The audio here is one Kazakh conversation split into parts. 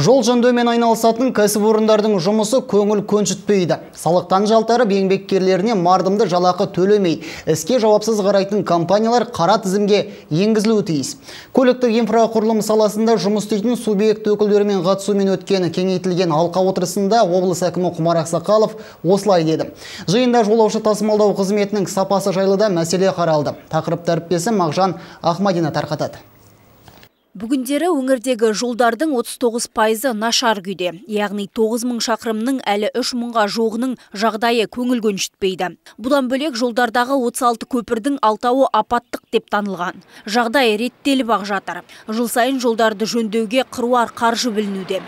Жол жөндеумен айналысатын кәсіпорындардың жұмысы көңіл көншітпейді. Салықтан жалтарып еңбеккерлеріне мардымды жалақы төлемей, іске жауапсыз қарайтын компаниялар қара тізімге енгізілуі тиіс. Көліктік инфрақұрылым саласында жұмыс істейтін субъект өкілдерімен қатысуымен өткен кеңейтілген алқа отырысында облыс әкімі Құмар Ақсақалов осылай деді. Жиында жолаушы тасымалдау қызметінің сапасы жайлы да мәселе қаралды. Тақырыпты әріптесім Мағжан Ахмадина тарқатады. Бүгіндері өңірдегі жолдардың 39 пайызы нашар күйде, яғни 9 мың шақырымның әлі 3 мыңға жоғының жағдайы көңіл көншітпейді. Бұдан бөлек жолдардағы 36 көпірдің алтауы апаттық деп танылған. Жағдай реттелі ақ жатыр. Жыл сайын жолдарды жөндеуге қыруар қаржы білінуде.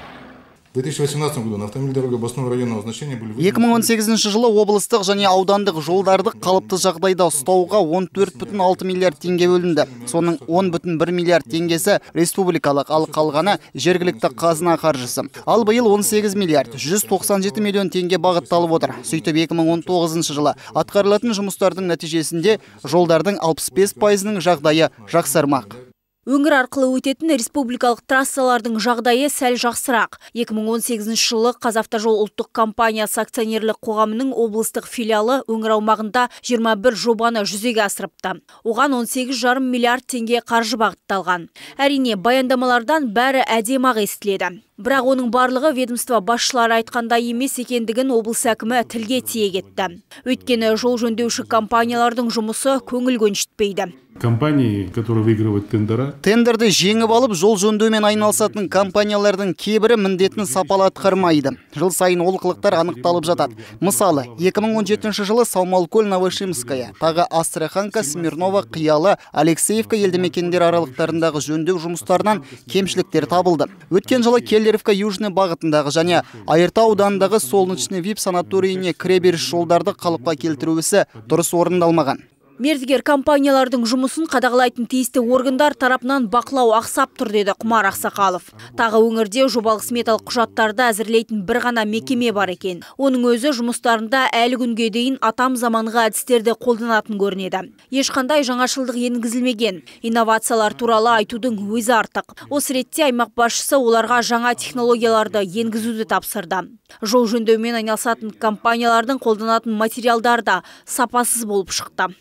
2018 году на автомобиль областного районного 2018 жылы облыстық және аудандық жолдарды қалыпты жағдайда ұстауға 14,6 миллиард тенге бөлінді. Соның 10,1 миллиард тенгесі республикалық, ал қалғаны жергілікті қазына қаржысы. Ал бұйыл 18 миллиард 197 миллион теңге бағытталып отыр. Сөйтіп 2019 жылы атқарылатын жұмыстардың нәтижесінде жолдардың 65 пайызының жағдайы жақсармақ өңір арқылы өтетін республикалық трассалардың жағдайы сәл жақсырақ 2018 жылы қазавтожол ұлттық компаниясы акционерлік қоғамының облыстық филиалы өңір аумағында 21 жобаны жүзеге асырыпты оған 18,5 миллиард теңге қаржы бағытталған әрине баяндамалардан бәрі әдемі ақ естіледі бірақ оның барлығы ведомство басшылары айтқандай емес екендігін облыс әкімі тілге тиек етті өйткені жол жөндеуші компаниялардың жұмысы көңіл көншітпейді компании которые выигрывают тендера тендерді жеңіп алып жол жөндеумен айналысатын компаниялардың кейбірі міндетін сапалы атқармайды жыл сайын олқылықтар анықталып жатады мысалы 2017 жылы саумалкөл новошимская тағы астраханка смирнова қиялы алексеевка елді мекендер аралықтарындағы жөндеу жұмыстарынан кемшіліктер табылды өткен жылы келлеровка южный бағытындағы және айыртау ауданындағы солнечный вип санаторийіне кіреберіс жолдарды қалыпқа келтіру ісі дұрыс орындалмаған мердігер компаниялардың жұмысын қадағалайтын тиісті органдар тарапынан бақылау ақсап тұр деді құмар ақсақалов тағы өңірде жобалық сметалық құжаттарды әзірлейтін бір ғана мекеме бар екен оның өзі жұмыстарында әлі күнге дейін атам заманғы әдістерді қолданатын көрінеді ешқандай жаңашылдық енгізілмеген инновациялар туралы айтудың өзі артық осы ретте аймақ басшысы оларға жаңа технологияларды енгізуді тапсырды жол жөндеумен айналысатын компаниялардың қолданатын материалдар да сапасыз болып шықты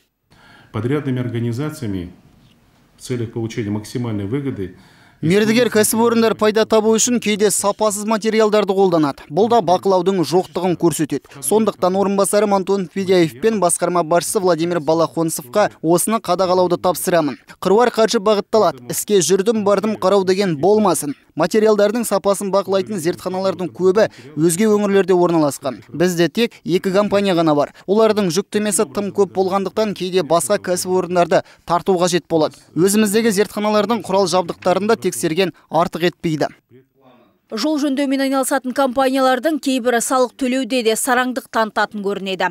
подрядными организациями в целях получения максимальной выгоды мердігер кәсіпорындар пайда табу үшін кейде сапасыз материалдарды қолданады бұл да бақылаудың жоқтығын көрсетеді сондықтан орынбасарым антон федяев пен басқарма басшысы владимир балахонцевқа осыны қадағалауды тапсырамын қыруар қаржы бағытталады іске жүрдім бардым қарау деген болмасын материалдардың сапасын бақылайтын зертханалардың көбі өзге өңірлерде орналасқан бізде тек екі компания ғана бар олардың жүктемесі тым көп болғандықтан кейде басқа кәсіпорындарды тарту қажет болады өзіміздегі зертханалардың құрал жабдықтарында тексерген артық етпейді жол жөндеумен айналысатын компаниялардың кейбірі салық төлеуде де сараңдық танытатын көрінеді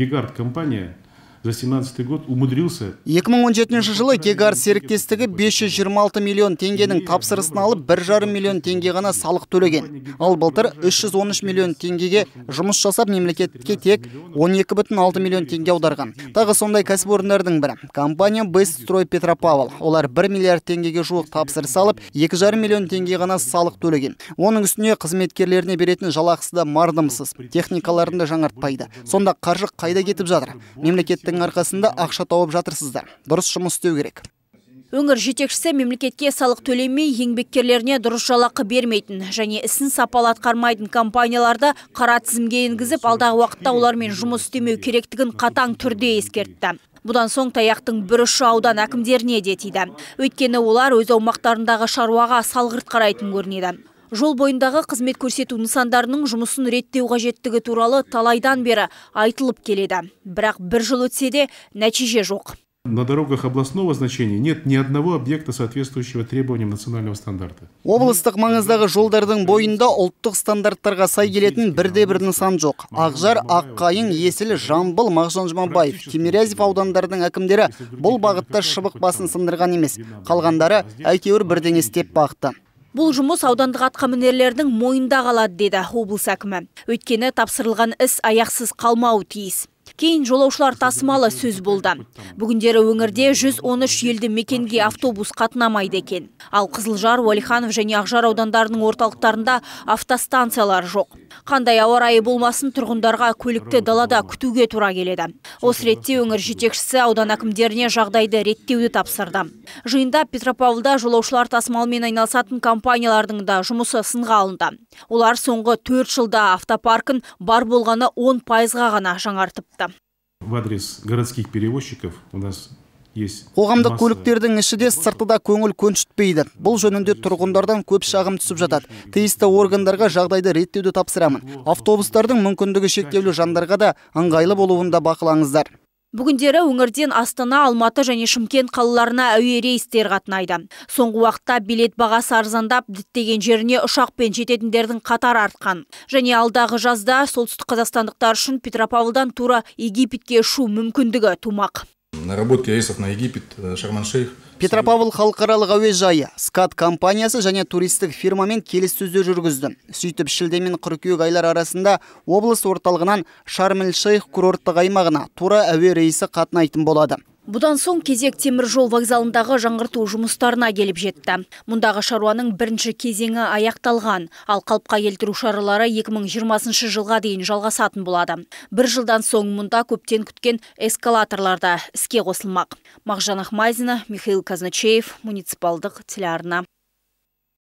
гигард компания за 2017 год умудрился 2017 жылы гегар серіктестігі 526 миллион теңгенің тапсырысын алып 1,5 миллион теңге ғана салық төлеген ал былтыр 313 миллион теңгеге жұмыс жасап мемлекетке тек 12,6 миллион теңге аударған тағы сондай кәсіпорындардың бірі компания Бестстрой строй петропавл олар 1 миллиард теңгеге жуық тапсырыс алып 2,5 миллион теңге ғана салық төлеген оның үстіне қызметкерлеріне беретін жалақысы да мардымсыз техникаларын да жаңартпайды сонда қаржы қайда кетіп жатыр мемлекетті еңбектің арқасында ақша тауып жатырсыздар дұрыс жұмыс істеу керек өңір жетекшісі мемлекетке салық төлемей еңбеккерлеріне дұрыс жалақы бермейтін және ісін сапалы атқармайтын компанияларды қара тізімге енгізіп алдағы уақытта олармен жұмыс істемеу керектігін қатаң түрде ескертті бұдан соң таяқтың бір ұшы аудан әкімдеріне де тиді өйткені олар өз аумақтарындағы шаруаға салғырт қарайтын көрінеді жол бойындағы қызмет көрсету нысандарының жұмысын реттеу қажеттігі туралы талайдан бері айтылып келеді. Бірақ бір жыл өтсе де нәтиже жоқ. На дорогах областного значения нет ни одного объекта, соответствующего требованиям национального стандарта. Облыстық маңыздағы жолдардың бойында ұлттық стандарттарға сай келетін бірде-бір нысан жоқ. Ақжар, Аққайын, Есіл, Жамбыл, Мағжан Жұмабаев, тимирязев аудандарының әкімдері бұл бағытта шыбық басын сындырған емес. Қалғандары әйтеуір бірден істеп бақты. Бұл жұмыс аудандық атқамінерлердің мойында қалады деді облыс әкімі. Өйткені тапсырылған іс аяқсыз қалмау тиіс кейін жолаушылар тасымалы сөз болды бүгіндері өңірде 113 елді мекенге автобус қатынамайды екен ал қызылжар уәлиханов және ақжар аудандарының орталықтарында автостанциялар жоқ қандай ауа райы болмасын тұрғындарға көлікті далада күтуге тура келеді осы ретте өңір жетекшісі аудан әкімдеріне жағдайды реттеуді тапсырды жиында петропавлда жолаушылар тасымалымен айналысатын компаниялардың да жұмысы сынға алынды олар соңғы төрт жылда автопаркін бар болғаны он пайызға ғана жаңартыпты в адрес городских перевозчиков у нас қоғамдық көліктердің іші де сырты да көңіл көншітпейді бұл жөнінде тұрғындардан көп шағым түсіп жатады тиісті органдарға жағдайды реттеуді тапсырамын автобустардың мүмкіндігі шектеулі жандарға да ыңғайлы болуын да бақылаңыздар Бүгіндері өңірден Астана, Алматы және Шымкент қалаларына әуе рейстер қатынайды. Соңғы уақытта билет бағасы арзандап, діттеген жеріне ұшақпен жететіндердің қатар артқан. Және алдағы жазда солтүстік қазақстандықтар үшін Петропавлдан тура Египетке ұшу мүмкіндігі тумақ наработки рейсов на Египет, э, Шейх. Петропавл халықаралық әуежайы, скат компаниясы және туристік фирмамен келіссөздер жүргізді. Сөйтіп шілдемен мен қыркүйек арасында облыс орталығынан Шармель-Шейх курорттық аймағына тура әуе рейсі қатынайтын болады. Бұдан соң кезек темір жол вокзалындағы жаңғырту жұмыстарына келіп жетті. Мұндағы шаруаның бірінші кезеңі аяқталған, ал қалыпқа келтіру шаралары 2020 жылға дейін жалғасатын болады. Бір жылдан соң мұнда көптен күткен эскалаторларда іске қосылмақ. Мағжан Ахмазина, Михаил Казначеев, муниципалдық телеарна.